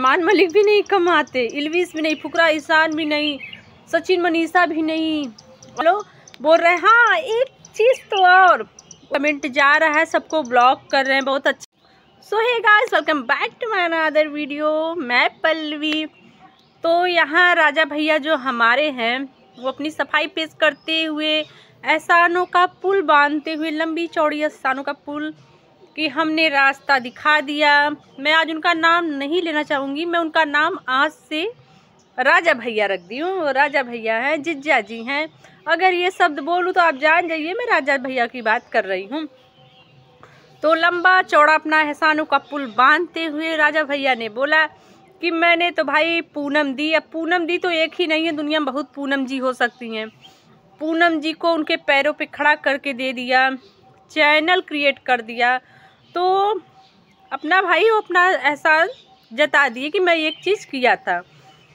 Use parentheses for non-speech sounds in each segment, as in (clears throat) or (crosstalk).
मान मलिक भी नहीं कमाते इलविस भी नहीं फुकरा ईशान भी नहीं सचिन मनीषा भी नहीं हेलो बोल रहे हैं हाँ एक चीज़ तो और कमेंट जा रहा है सबको ब्लॉक कर रहे हैं बहुत अच्छा so hi guys welcome back to my other video मैं पल्लवी तो यहाँ राजा भैया जो हमारे हैं वो अपनी सफाई पेश करते हुए एहसानों का पुल बांधते हुए लंबी चौड़ी एहसानों का पुल कि हमने रास्ता दिखा दिया मैं आज उनका नाम नहीं लेना चाहूँगी मैं उनका नाम आज से राजा भैया रख दी हूँ राजा भैया हैं जिज्जा जी हैं अगर ये शब्द बोलूँ तो आप जान जाइए मैं राजा भैया की बात कर रही हूँ तो लंबा चौड़ा अपना एहसानों का पुल बांधते हुए राजा भैया ने बोला कि मैंने तो भाई पूनम दी अब पूनम दी तो एक ही नहीं है दुनिया में बहुत पूनम जी हो सकती हैं पूनम जी को उनके पैरों पे खड़ा करके दे दिया चैनल क्रिएट कर दिया तो अपना भाई वो अपना एहसास जता दिए कि मैं एक चीज़ किया था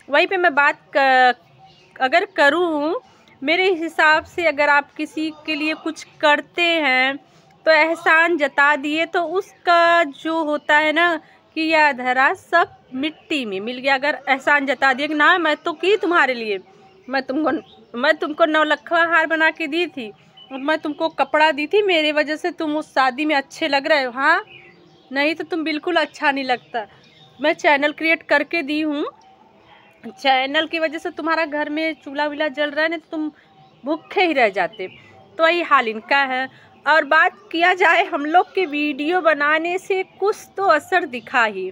वहीं पे मैं बात कर, अगर करूँ मेरे हिसाब से अगर आप किसी के लिए कुछ करते हैं तो एहसान जता दिए तो उसका जो होता है ना कि यह धरा सब मिट्टी में मिल गया अगर एहसान जता दिए कि ना मैं तो की तुम्हारे लिए मैं तुमको मैं तुमको नौलखा हार बना के दी थी मैं तुमको कपड़ा दी थी मेरे वजह से तुम उस शादी में अच्छे लग रहे हो हाँ नहीं तो तुम बिल्कुल अच्छा नहीं लगता मैं चैनल क्रिएट करके दी हूँ चैनल की वजह से तुम्हारा घर में चूल्हा वूल्हा जल रहा है ना तो तुम भूखे ही रह जाते तो यही हाल इनका है और बात किया जाए हम लोग के वीडियो बनाने से कुछ तो असर दिखा ही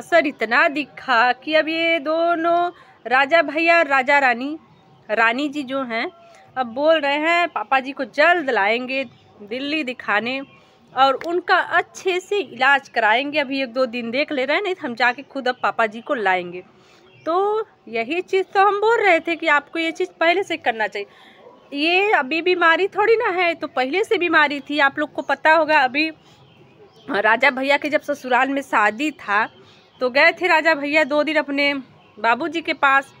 असर इतना दिखा कि अब ये दोनों राजा भैया और राजा रानी रानी जी जो हैं अब बोल रहे हैं पापा जी को जल्द लाएंगे दिल्ली दिखाने और उनका अच्छे से इलाज कराएंगे अभी एक दो दिन देख ले रहे हैं नहीं तो हम जाके खुद अब पापा जी को लाएंगे तो यही चीज़ तो हम बोल रहे थे कि आपको ये चीज़ पहले से करना चाहिए ये अभी बीमारी थोड़ी ना है तो पहले से बीमारी थी आप लोग को पता होगा अभी राजा भैया के जब ससुराल में शादी था तो गए थे राजा भैया दो दिन अपने बाबूजी के पास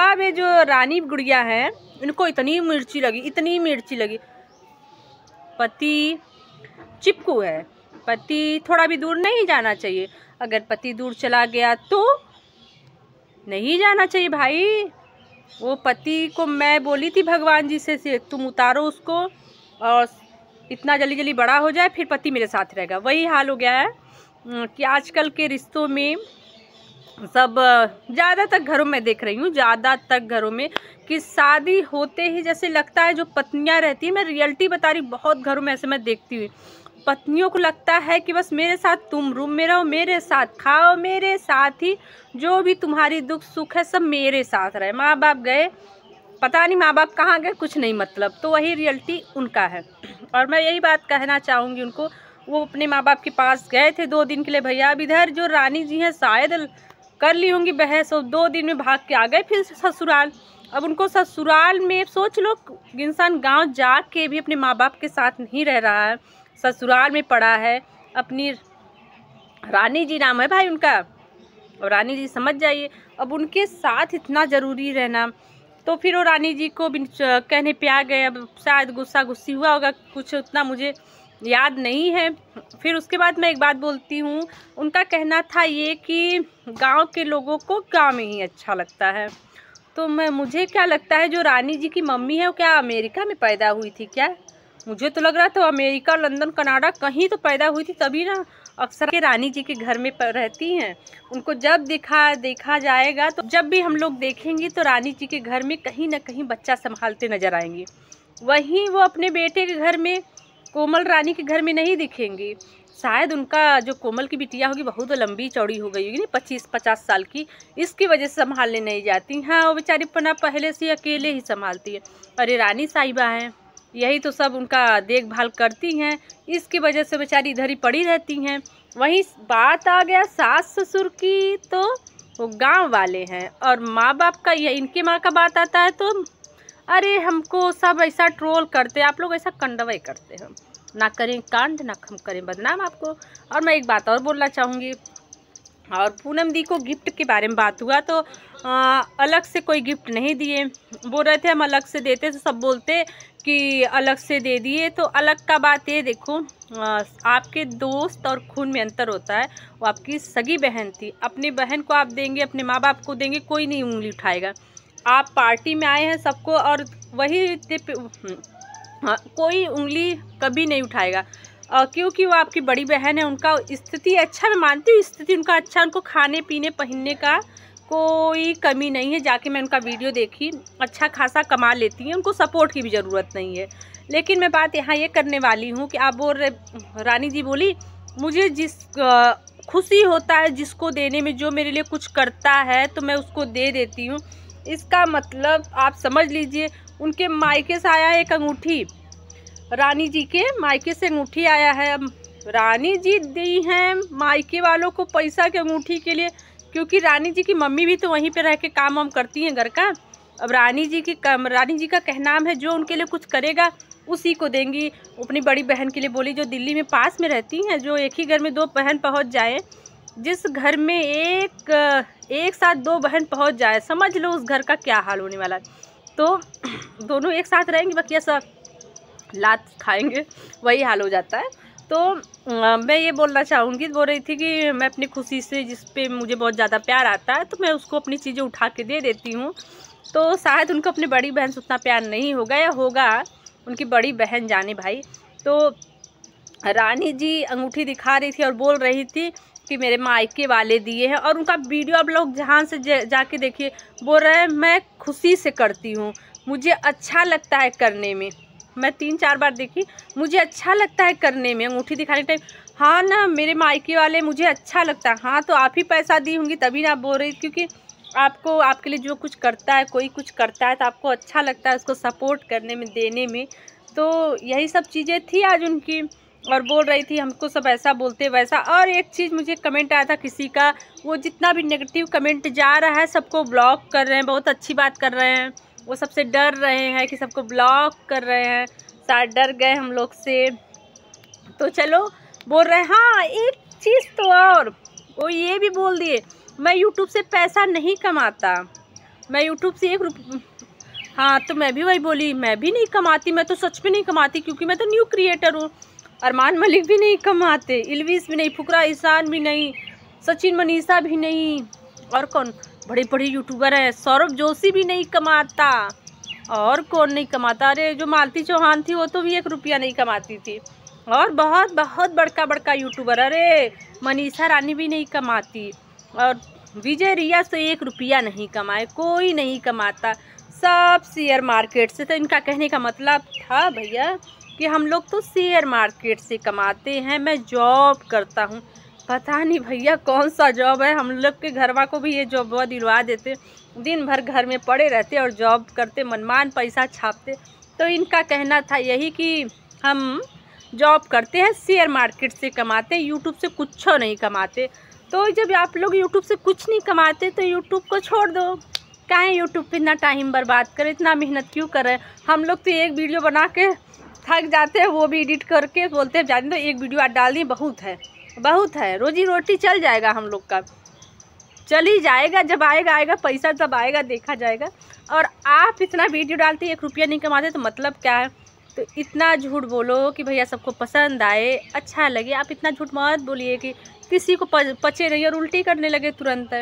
अब ये जो रानी गुड़िया है इनको इतनी मिर्ची लगी इतनी मिर्ची लगी पति चिपकू है पति थोड़ा भी दूर नहीं जाना चाहिए अगर पति दूर चला गया तो नहीं जाना चाहिए भाई वो पति को मैं बोली थी भगवान जी से, से तुम उतारो उसको और इतना जल्दी जल्दी बड़ा हो जाए फिर पति मेरे साथ रहेगा वही हाल हो गया है कि आजकल के रिश्तों में सब ज़्यादातर घरों में देख रही हूँ ज़्यादातर घरों में कि शादी होते ही जैसे लगता है जो पत्नियाँ रहती हैं मैं रियलिटी बता रही बहुत घरों में ऐसे मैं देखती हुई पत्नियों को लगता है कि बस मेरे साथ तुम रूम में रहो मेरे साथ खाओ मेरे साथ ही जो भी तुम्हारी दुख सुख है सब मेरे साथ रहे माँ बाप गए पता नहीं माँ बाप कहाँ गए कुछ नहीं मतलब तो वही रियलिटी उनका है और मैं यही बात कहना चाहूँगी उनको वो अपने माँ बाप के पास गए थे दो दिन के लिए भैया अब इधर जो रानी जी हैं शायद कर ली होंगी बहस और दो दिन में भाग के आ गए फिर ससुराल अब उनको ससुराल में सोच लो इंसान गांव जा के भी अपने माँ बाप के साथ नहीं रह रहा है ससुराल में पड़ा है अपनी रानी जी नाम है भाई उनका और रानी जी समझ जाइए अब उनके साथ इतना ज़रूरी रहना तो फिर वो रानी जी को भी कहने पे आ गए अब शायद गुस्सा गुस्सी हुआ होगा कुछ उतना मुझे याद नहीं है फिर उसके बाद मैं एक बात बोलती हूँ उनका कहना था ये कि गांव के लोगों को गांव में ही अच्छा लगता है तो मैं मुझे क्या लगता है जो रानी जी की मम्मी है वो क्या अमेरिका में पैदा हुई थी क्या मुझे तो लग रहा था अमेरिका लंदन कनाडा कहीं तो पैदा हुई थी तभी ना अक्सर के रानी जी के घर में रहती हैं उनको जब दिखा देखा जाएगा तो जब भी हम लोग देखेंगे तो रानी जी के घर में कहीं ना कहीं बच्चा संभालते नजर आएंगे वहीं वो अपने बेटे के घर में कोमल रानी के घर में नहीं दिखेंगी शायद उनका जो कोमल की बिटिया होगी बहुत लंबी चौड़ी हो गई होगी नहीं पच्चीस पचास साल की इसकी वजह से संभालने नहीं जाती हाँ वो बेचारी पना पहले से अकेले ही संभालती है अरे रानी साहिबा हैं यही तो सब उनका देखभाल करती हैं इसकी वजह से बेचारी इधर ही पड़ी रहती हैं वहीं बात आ गया सास ससुर की तो वो गांव वाले हैं और माँ बाप का या इनके माँ का बात आता है तो अरे हमको सब ऐसा ट्रोल करते आप लोग ऐसा कंडवाई करते हैं ना करें कांड ना हम करें बदनाम आपको और मैं एक बात और बोलना चाहूँगी और पूनम दी को गिफ्ट के बारे में बात हुआ तो आ, अलग से कोई गिफ्ट नहीं दिए बोल रहे थे हम अलग से देते तो सब बोलते कि अलग से दे दिए तो अलग का बात ये देखो आपके दोस्त और खून में अंतर होता है वो आपकी सगी बहन थी अपनी बहन को आप देंगे अपने माँ बाप को देंगे कोई नहीं उंगली उठाएगा आप पार्टी में आए हैं सबको और वही हाँ, कोई उंगली कभी नहीं उठाएगा क्योंकि वो आपकी बड़ी बहन है उनका स्थिति अच्छा मैं मानती हूँ स्थिति उनका अच्छा उनको खाने पीने पहनने का कोई कमी नहीं है जाके मैं उनका वीडियो देखी अच्छा खासा कमा लेती हैं उनको सपोर्ट की भी ज़रूरत नहीं है लेकिन मैं बात यहाँ ये करने वाली हूँ कि आप बोल रानी जी बोली मुझे जिस खुशी होता है जिसको देने में जो मेरे लिए कुछ करता है तो मैं उसको दे देती हूँ इसका मतलब आप समझ लीजिए उनके मायके से आया है एक अंगूठी रानी जी के मायके से अंगूठी आया है अब रानी जी दी हैं मायके वालों को पैसा के अंगूठी के लिए क्योंकि रानी जी की मम्मी भी तो वहीं पे रह के काम वाम करती हैं घर का अब रानी जी की कम रानी जी का कहनाम है जो उनके लिए कुछ करेगा उसी को देंगी अपनी बड़ी बहन के लिए बोली जो दिल्ली में पास में रहती हैं जो एक ही घर में दो बहन पहुंच जाए जिस घर में एक एक साथ दो बहन पहुंच जाए समझ लो उस घर का क्या हाल होने वाला है तो (clears throat) दोनों एक साथ रहेंगे बकिया सब लात खाएंगे वही हाल हो जाता है तो मैं ये बोलना चाहूँगी बोल रही थी कि मैं अपनी खुशी से जिस पे मुझे बहुत ज़्यादा प्यार आता है तो मैं उसको अपनी चीज़ें उठा के दे देती हूँ तो शायद उनको अपनी बड़ी बहन से उतना प्यार नहीं होगा या होगा उनकी बड़ी बहन जाने भाई तो रानी जी अंगूठी दिखा रही थी और बोल रही थी कि मेरे मायके वाले दिए हैं और उनका वीडियो आप लोग जहाँ से जाके देखिए बोल रहे हैं मैं खुशी से करती हूँ मुझे अच्छा लगता है करने में मैं तीन चार बार देखी मुझे अच्छा लगता है करने में अंगूठी दिखाने टाइम हाँ ना मेरे मायके वाले मुझे अच्छा लगता है हाँ तो आप ही पैसा दी होंगी तभी ना बोल रही क्योंकि आपको आपके लिए जो कुछ करता है कोई कुछ करता है तो आपको अच्छा लगता है उसको सपोर्ट करने में देने में तो यही सब चीज़ें थी आज उनकी और बोल रही थी हमको सब ऐसा बोलते वैसा और एक चीज़ मुझे कमेंट आया था किसी का वो जितना भी नेगेटिव कमेंट जा रहा है सबको ब्लॉक कर रहे हैं बहुत अच्छी बात कर रहे हैं वो सबसे डर रहे हैं कि सबको ब्लॉक कर रहे हैं सारे डर गए हम लोग से तो चलो बोल रहे हैं हाँ एक चीज़ तो और वो ये भी बोल दिए मैं यूट्यूब से पैसा नहीं कमाता मैं यूट्यूब से एक रुप हाँ तो मैं भी वही बोली मैं भी नहीं कमाती मैं तो सच में नहीं कमाती क्योंकि मैं तो न्यू क्रिएटर हूँ अरमान मलिक भी नहीं कमाते इलविस भी नहीं फुकरा ईशान भी नहीं सचिन मनीषा भी नहीं और कौन बड़े बड़े यूट्यूबर हैं सौरभ जोशी भी नहीं कमाता और कौन नहीं कमाता अरे जो मालती चौहान थी वो तो भी एक रुपया नहीं कमाती थी और बहुत बहुत बड़का बड़का यूट्यूबर अरे मनीषा रानी भी नहीं कमाती और विजय रिया तो एक रुपया नहीं कमाए कोई नहीं कमाता सब शेयर मार्केट से तो इनका कहने का मतलब था भैया कि हम लोग तो शेयर मार्केट से कमाते हैं मैं जॉब करता हूँ पता नहीं भैया कौन सा जॉब है हम लोग के घरवा को भी ये जॉब बहुत दिलवा देते दिन भर घर में पड़े रहते और जॉब करते मनमान पैसा छापते तो इनका कहना था यही कि हम जॉब करते हैं शेयर मार्केट से कमाते हैं यूट्यूब से कुछ नहीं कमाते तो जब आप लोग यूट्यूब से कुछ नहीं कमाते तो यूट्यूब को छोड़ दो कहें यूट्यूब पर इतना टाइम बर्बाद करें इतना मेहनत क्यों करें हम लोग तो एक वीडियो बना के थक जाते हैं वो भी एडिट करके बोलते हैं जाने तो एक वीडियो आज डाल दी बहुत है बहुत है रोजी रोटी चल जाएगा हम लोग का चल ही जाएगा जब आएगा आएगा पैसा तब आएगा देखा जाएगा और आप इतना वीडियो डालते एक रुपया नहीं कमाते तो मतलब क्या है तो इतना झूठ बोलो कि भैया सबको पसंद आए अच्छा लगे आप इतना झूठ मत बोलिए कि किसी को पचे नहीं और उल्टी करने लगे तुरंत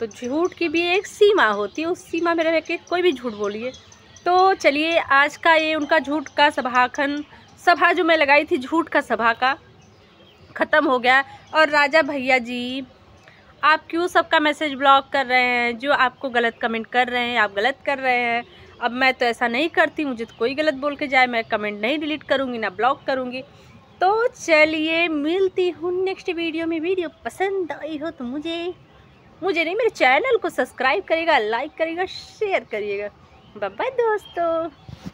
तो झूठ की भी एक सीमा होती है उस सीमा में रह के कोई भी झूठ बोलिए तो चलिए आज का ये उनका झूठ का सभाखन सभा जो मैं लगाई थी झूठ का सभा का ख़त्म हो गया और राजा भैया जी आप क्यों सबका मैसेज ब्लॉक कर रहे हैं जो आपको गलत कमेंट कर रहे हैं आप गलत कर रहे हैं अब मैं तो ऐसा नहीं करती मुझे तो कोई गलत बोल के जाए मैं कमेंट नहीं डिलीट करूँगी ना ब्लॉक करूँगी तो चलिए मिलती हूँ नेक्स्ट वीडियो में वीडियो पसंद आई हो तो मुझे मुझे नहीं मेरे चैनल को सब्सक्राइब करेगा लाइक करेगा शेयर करिएगा बाय दोस्तों